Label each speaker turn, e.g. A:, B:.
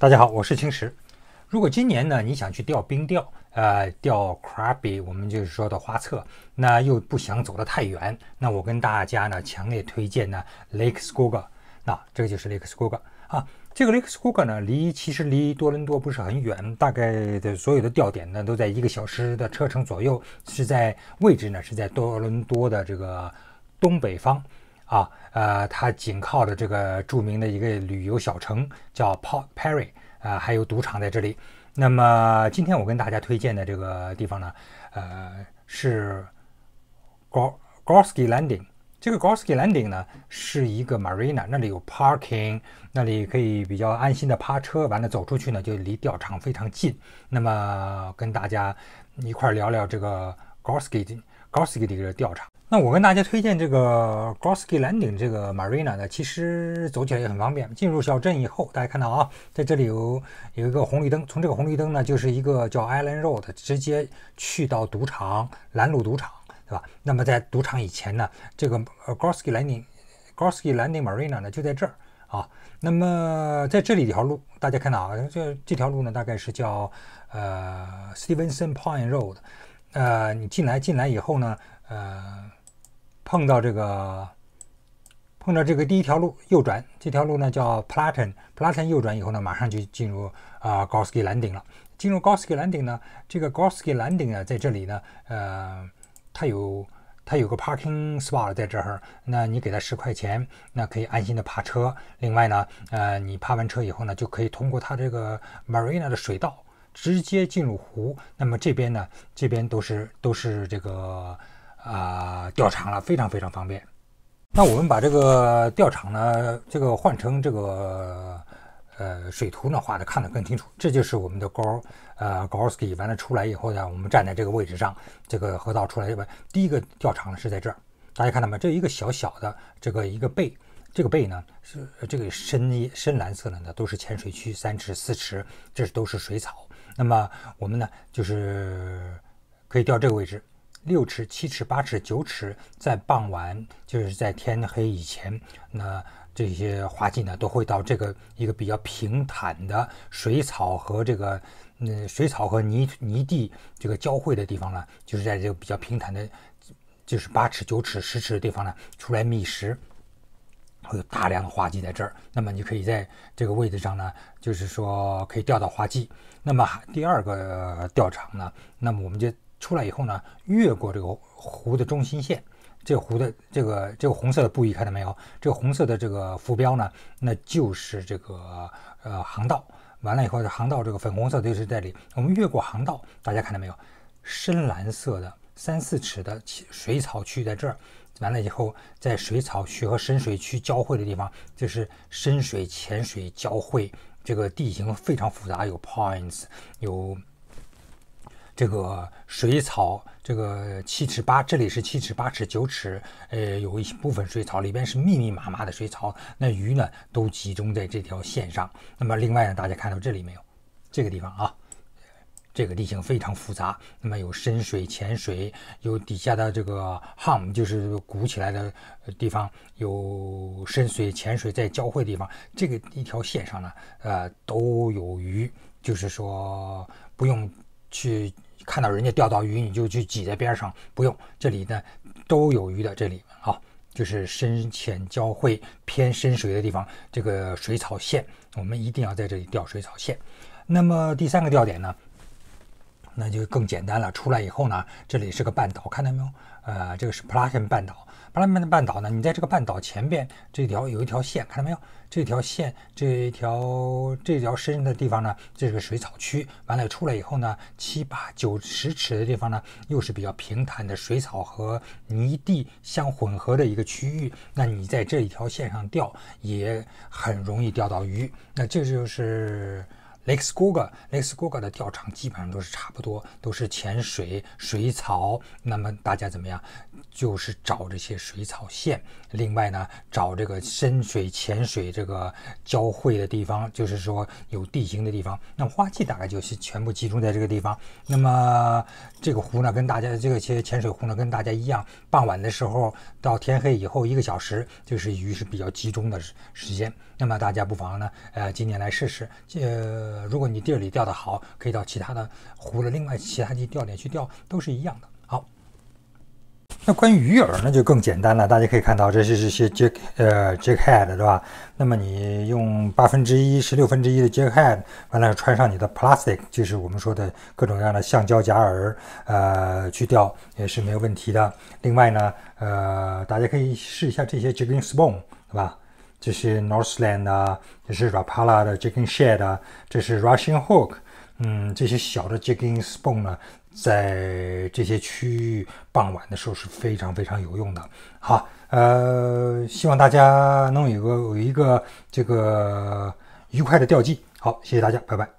A: 大家好，我是青石。如果今年呢你想去钓冰钓，呃，钓 crabby，我们就是说的花刺，那又不想走得太远，那我跟大家呢强烈推荐呢 Lake s c o g o g 那这个就是 Lake s c o g o g 啊，这个 Lake s c o g o g 呢离其实离多伦多不是很远，大概的所有的钓点呢都在一个小时的车程左右，是在位置呢是在多伦多的这个东北方。啊，呃，它紧靠着这个著名的一个旅游小城，叫 Port Perry，啊，还有赌场在这里。那么今天我跟大家推荐的这个地方呢，呃，是 Gosky r Landing。这个 Gosky r Landing 呢，是一个 Marina，那里有 Parking，那里可以比较安心的趴车。完了，走出去呢，就离钓场非常近。那么跟大家一块聊聊这个 Gosky r。Gorsky 的一个调查。那我跟大家推荐这个 g o s k y Landing 这个 Marina 呢，其实走起来也很方便。进入小镇以后，大家看到啊，在这里有有一个红绿灯，从这个红绿灯呢，就是一个叫 Island Road，直接去到赌场蓝路赌场，对吧？那么在赌场以前呢，这个 g o s k y i n Gorsky Landing Marina 呢就在这儿啊。那么在这里一条路，大家看到啊，这这条路呢大概是叫呃 Stevenson Point Road。呃，你进来进来以后呢，呃，碰到这个，碰到这个第一条路右转，这条路呢叫 Platten，Platten 右转以后呢，马上就进入啊 Gosky l a n d 了。进入 Gosky l a n d 呢，这个 Gosky l a n d 呢，在这里呢，呃，它有它有个 parking spot 在这儿，那你给它十块钱，那可以安心的爬车。另外呢，呃，你爬完车以后呢，就可以通过它这个 Marina 的水道。直接进入湖，那么这边呢，这边都是都是这个啊钓场了，非常非常方便。那我们把这个钓场呢，这个换成这个呃水图呢，画的看得更清楚。这就是我们的高呃 Gorski 完了出来以后呢，我们站在这个位置上，这个河道出来不第一个钓场呢是在这儿，大家看到没？这一个小小的这个一个背，这个背呢是这个深深蓝色的呢，都是浅水区三尺四尺，这都是水草。那么我们呢，就是可以钓这个位置，六尺、七尺、八尺、九尺，在傍晚，就是在天黑以前，那这些花季呢，都会到这个一个比较平坦的水草和这个嗯水草和泥泥地这个交汇的地方呢，就是在这个比较平坦的，就是八尺、九尺、十尺的地方呢，出来觅食。会有大量的花季在这儿，那么你可以在这个位置上呢，就是说可以钓到花季。那么第二个钓场呢，那么我们就出来以后呢，越过这个湖的中心线，这个湖的这个这个红色的布艺看到没有？这个红色的这个浮标呢，那就是这个呃航道。完了以后，航道这个粉红色就是在里，我们越过航道，大家看到没有？深蓝色的三四尺的水草区在这儿。完了以后，在水草区和深水区交汇的地方，就是深水浅水交汇，这个地形非常复杂，有 points，有这个水草，这个七尺八，这里是七尺八尺九尺，呃，有一部分水草里边是密密麻麻的水草，那鱼呢都集中在这条线上。那么另外呢，大家看到这里没有？这个地方啊。这个地形非常复杂，那么有深水浅水，有底下的这个 hum 就是鼓起来的地方，有深水浅水在交汇地方，这个一条线上呢，呃都有鱼，就是说不用去看到人家钓到鱼你就去挤在边上，不用这里呢都有鱼的，这里啊就是深浅交汇偏深水的地方，这个水草线我们一定要在这里钓水草线，那么第三个钓点呢？那就更简单了。出来以后呢，这里是个半岛，看到没有？呃，这个是 p l a 普拉 n 半岛。p l 普拉森的半岛呢，你在这个半岛前边这条有一条线，看到没有？这条线，这条这条深的地方呢，这是个水草区。完了，出来以后呢，七八九十尺的地方呢，又是比较平坦的水草和泥地相混合的一个区域。那你在这一条线上钓，也很容易钓到鱼。那这就是。Lake Scugog，Lake s c u g o e 的钓场基本上都是差不多，都是潜水水草。那么大家怎么样？就是找这些水草线。另外呢，找这个深水潜水这个交汇的地方，就是说有地形的地方。那么花季大概就是全部集中在这个地方。那么这个湖呢，跟大家这些潜水湖呢，跟大家一样，傍晚的时候到天黑以后一个小时，就是鱼是比较集中的时间。那么大家不妨呢，呃，今年来试试。呃。如果你地儿里钓的好，可以到其他的湖的另外其他地钓点去钓都是一样的。好，那关于鱼饵那就更简单了，大家可以看到，这是这些 j Jack 呃 jig head 对吧？那么你用八分之一、十六分之一的 jig head，完了穿上你的 plastic，就是我们说的各种各样的橡胶假饵，呃，去钓也是没有问题的。另外呢，呃，大家可以试一下这些 jigging spoon，对吧？这是 Northland 啊，这是 Rapala 的 Jigging Shed 啊，这是 Russian Hook，嗯，这些小的 Jigging Spoon 呢，在这些区域傍晚的时候是非常非常有用的。好，呃，希望大家能有个有一个这个愉快的钓季。好，谢谢大家，拜拜。